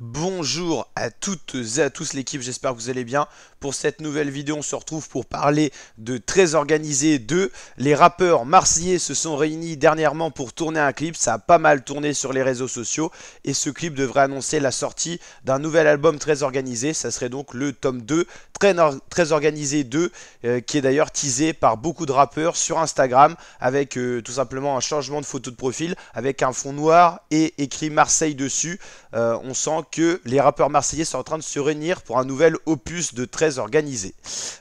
Bonjour à toutes et à tous l'équipe, j'espère que vous allez bien. Pour cette nouvelle vidéo, on se retrouve pour parler de très organisé 2. Les rappeurs marseillais se sont réunis dernièrement pour tourner un clip, ça a pas mal tourné sur les réseaux sociaux et ce clip devrait annoncer la sortie d'un nouvel album très organisé, ça serait donc le tome 2, très, organisé 2, euh, qui est d'ailleurs teasé par beaucoup de rappeurs sur Instagram avec euh, tout simplement un changement de photo de profil, avec un fond noir et écrit Marseille dessus. Euh, on sent que les rappeurs marseillais sont en train de se réunir pour un nouvel opus de 13 organisé.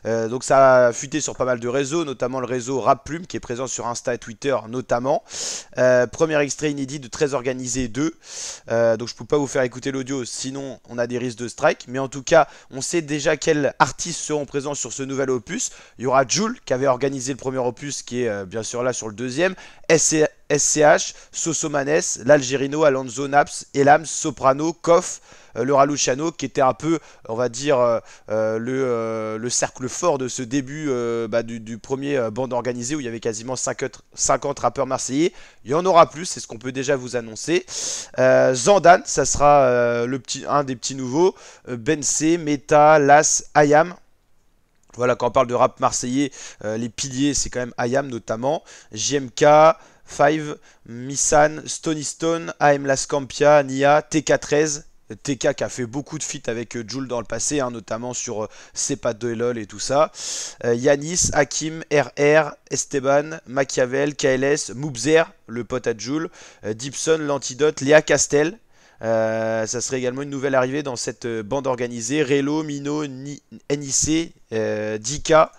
Euh, donc ça a fuité sur pas mal de réseaux, notamment le réseau Rap Plume qui est présent sur Insta et Twitter notamment. Euh, premier extrait inédit de 13 organisé 2. Euh, donc je ne peux pas vous faire écouter l'audio, sinon on a des risques de strike. Mais en tout cas, on sait déjà quels artistes seront présents sur ce nouvel opus. Il y aura Jules qui avait organisé le premier opus qui est bien sûr là sur le deuxième. SCH, Sosomanes, l'Algerino, Alonso, Naps, Elams, Soprano, Koff, euh, le Raluciano, qui était un peu, on va dire, euh, euh, le, cercle fort de ce début bah, du, premier bande organisée où il y avait quasiment 50, rappeurs marseillais. Il y en aura plus, c'est ce qu'on peut déjà vous annoncer. Zandan, ça sera le petit, un des petits nouveaux. Bensé, Meta, Las, Ayam, voilà, quand on parle de rap marseillais, les piliers, c'est quand même Ayam notamment, JMK, Five, Missan, Stony Stone, AM Lascampia, Nia, TK13, TK qui a fait beaucoup de feats avec euh, Jules dans le passé, hein, notamment sur C'est euh, pas de LOL et tout ça. Euh, Yanis, Hakim, RR, Esteban, Machiavel, KLS, Moubzer, le pote à Jules, Dipson, l'antidote, Léa Castel. ça serait également une nouvelle arrivée dans cette bande organisée. Relo, Mino, NIC, Dika.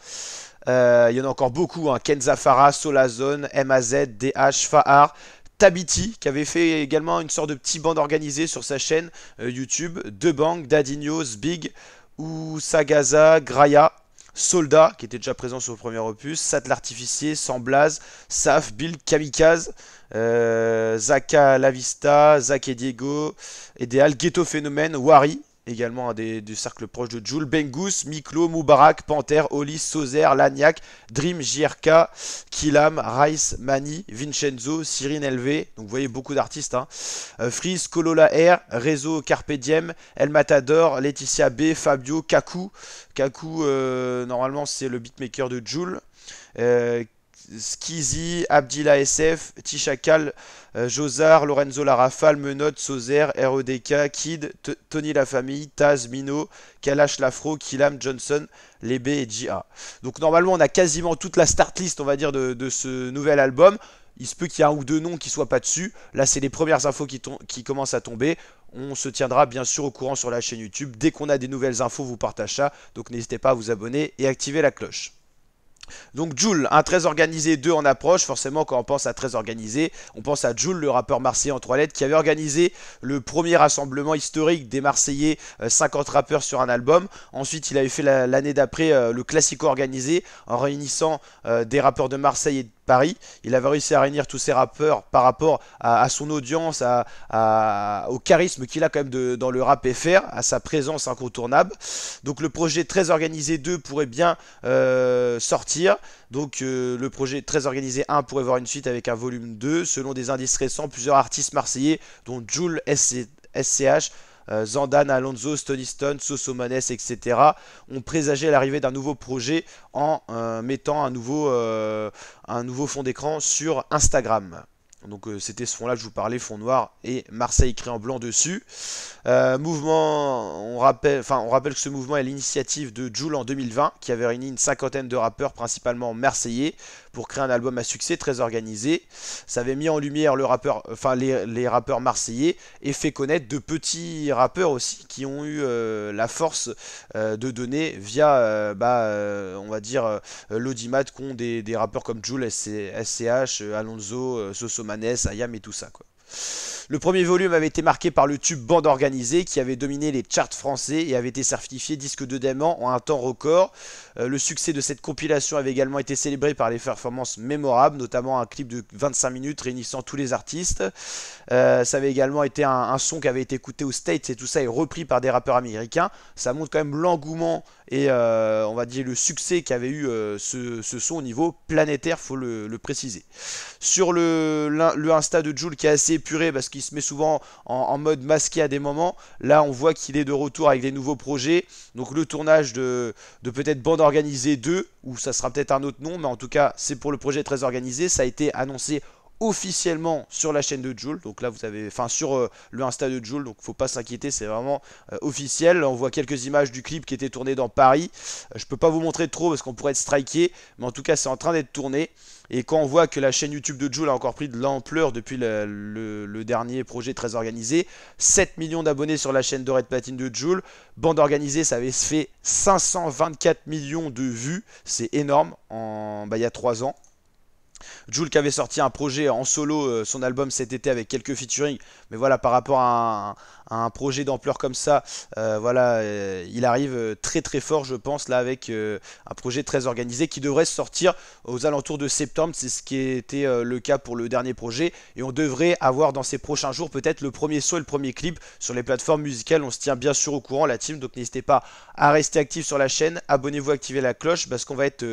Euh, il y en a encore beaucoup. Hein. Ken Zafara, Solazone, MAZ, DH, Fahar. Tabiti, qui avait fait également une sorte de petit bande organisée sur sa chaîne euh, YouTube. Debang, Dadinho, Big, ou Sagaza, Graya, Soldat, qui était déjà présent sur le premier opus, Sat l'Artificier, Samblaze, Saf, Bill, Kamikaze, euh, Zaka Lavista, Zak et Diego, Ideal, Ghetto Phénomène, Wari, également un des, cercles proches de Jules Bengus, Miklo, Moubarak, Panther, Oli, Sozer, Lagnac, Dream, JRK, Kilam, Rice, Mani, Vincenzo, Cyrine LV, donc vous voyez beaucoup d'artistes, hein. Euh, Freeze, Colola R, Réseau, Carpediem, El Matador, Laetitia B, Fabio, Kaku, Kaku euh, normalement c'est le beatmaker de Jules. Euh, Skizzy, Abdila SF, Tichakal, euh, Josar, Lorenzo Larafal, Menotte, Sozer, REDK, Kid, Tony La Famille, Taz, Mino, Kalash Lafro, Kilam, Johnson, Lebe et J.A. Donc normalement on a quasiment toute la start list on va dire de, ce nouvel album. Il se peut qu'il y ait un ou deux noms qui soient pas dessus. Là c'est les premières infos qui, qui commencent à tomber. On se tiendra bien sûr au courant sur la chaîne YouTube. Dès qu'on a des nouvelles infos, vous partagez ça. Donc n'hésitez pas à vous abonner et activer la cloche. Donc Joule, un très organisé, deux en approche. Forcément, quand on pense à très organisé, on pense à Joule, le rappeur marseillais en trois lettres, qui avait organisé le premier rassemblement historique des Marseillais, 50 euh, rappeurs sur un album. Ensuite, il avait fait l'année d'après euh, le classico organisé, en réunissant euh, des rappeurs de Marseille et de Paris. Il avait réussi à réunir tous ses rappeurs par rapport à, son audience, à, au charisme qu'il a quand même dans le rap FR, à sa présence incontournable. Donc le projet Très Organisé 2 pourrait bien euh, sortir. Donc euh, le projet Très Organisé 1 pourrait voir une suite avec un volume 2. Selon des indices récents, plusieurs artistes marseillais, dont Jules SCH, Zandan, euh, Zandane, Alonso, Stoniston, Stone, Sosomanes, etc. ont présagé l'arrivée d'un nouveau projet en euh, mettant un nouveau, euh, un nouveau fond d'écran sur Instagram. Donc c'était ce fond-là que je vous parlais, fond noir et Marseille écrit en blanc dessus. mouvement, on rappelle, on rappelle que ce mouvement est l'initiative de Joule en 2020, qui avait réuni une cinquantaine de rappeurs, principalement marseillais, pour créer un album à succès très organisé. Ça avait mis en lumière le rappeur, enfin les, rappeurs marseillais et fait connaître de petits rappeurs aussi qui ont eu euh, la force euh, de donner via, euh, bah, on va dire, l'audimat qu'ont des, des, rappeurs comme Jules, SCH, Alonso, Sosomanes, Ayam et tout ça. Quoi. Le premier volume avait été marqué par le tube Bande Organisée qui avait dominé les charts français et avait été certifié disque de diamant en un temps record. Euh, le succès de cette compilation avait également été célébré par les performances mémorables, notamment un clip de 25 minutes réunissant tous les artistes. Euh, ça avait également été un, un, son qui avait été écouté aux States et tout ça est repris par des rappeurs américains. Ça montre quand même l'engouement et euh, on va dire le succès qu'avait eu euh, ce, son au niveau planétaire, faut le, préciser. Sur le, Insta de Jules qui est assez épuré parce qu'il se met souvent en, mode masqué à des moments, là on voit qu'il est de retour avec des nouveaux projets, donc le tournage de, de peut-être Bande Organisée 2, ou ça sera peut-être un autre nom, mais en tout cas c'est pour le projet très organisé, ça a été annoncé officiellement sur la chaîne de Joule. Donc là, vous avez, enfin, sur euh, le Insta de Joule. Donc faut pas s'inquiéter, c'est vraiment euh, officiel. On voit quelques images du clip qui était tourné dans Paris. Euh, je peux pas vous montrer trop parce qu'on pourrait être striké, mais en tout cas, c'est en train d'être tourné. Et quand on voit que la chaîne YouTube de Joule a encore pris de l'ampleur depuis le, dernier projet très organisé, 7 millions d'abonnés sur la chaîne de Red Platine de Joule, bande organisée, ça avait fait 524 millions de vues, c'est énorme, en, bah, il y a 3 ans. Jules qui avait sorti un projet en solo, euh, son album cet été avec quelques featuring. Mais voilà, par rapport à un, un projet d'ampleur comme ça, euh, voilà, euh, il arrive euh, très très fort, je pense, là, avec un projet très organisé qui devrait sortir aux alentours de septembre. C'est ce qui était le cas pour le dernier projet. Et on devrait avoir dans ces prochains jours peut-être le premier saut et le premier clip sur les plateformes musicales. On se tient bien sûr au courant, la team. Donc n'hésitez pas à rester actif sur la chaîne. Abonnez-vous, activez la cloche parce qu'on va être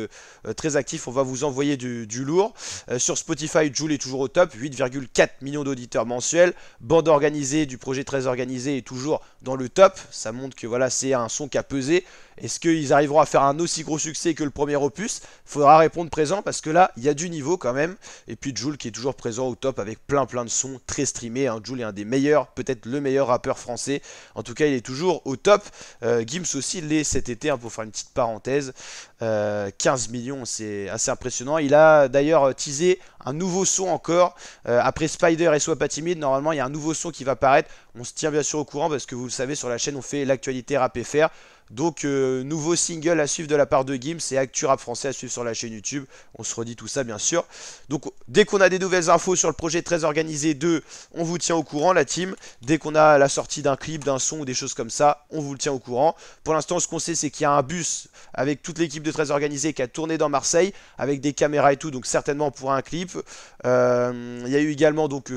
très actif. On va vous envoyer du, du lourd. sur Spotify, Joule est toujours au top. 8,4 millions d'auditeurs mensuels. Bande organisée du projet très organisé organisé est toujours dans le top. Ça montre que voilà, c'est un son qui a pesé. Est-ce qu'ils arriveront à faire un aussi gros succès que le premier opus Faudra répondre présent parce que là, il y a du niveau quand même. Et puis Joule qui est toujours présent au top avec plein plein de sons très streamés. Hein. Joule est un des meilleurs, peut-être le meilleur rappeur français. En tout cas, il est toujours au top. Euh, Gims aussi l'est cet été, hein, pour faire une petite parenthèse. 15 euh, millions, c'est assez impressionnant. Il a d'ailleurs euh, teasé un nouveau son encore. après Spider et Soit pas timide, normalement, il y a un nouveau son qui va paraître. On se tient bien sûr au courant parce que vous le savez, sur la chaîne, on fait l'actualité rap et faire. Donc, euh, nouveau single à suivre de la part de Gims et Acturap Français à suivre sur la chaîne YouTube. On se redit tout ça, bien sûr. Donc, dès qu'on a des nouvelles infos sur le projet très organisé 2, on vous tient au courant, la team. Dès qu'on a la sortie d'un clip, d'un son ou des choses comme ça, on vous le tient au courant. Pour l'instant, ce qu'on sait, c'est qu'il y a un bus avec toute l'équipe de très organisé qui a tourné dans Marseille avec des caméras et tout. Donc, certainement pour un clip. Euh, il y a eu également donc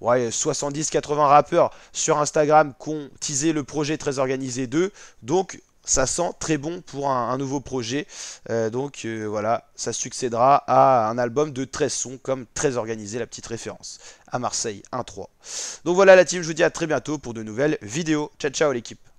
70-80 euh, rappeurs sur Instagram qui ont teasé le projet très organisé 2. Donc, ça sent très bon pour un, nouveau projet. Euh, donc euh, voilà, ça succédera à un album de 13 sons, comme très organisé, la petite référence, à Marseille 1-3. Donc voilà la team, je vous dis à très bientôt pour de nouvelles vidéos. Ciao ciao l'équipe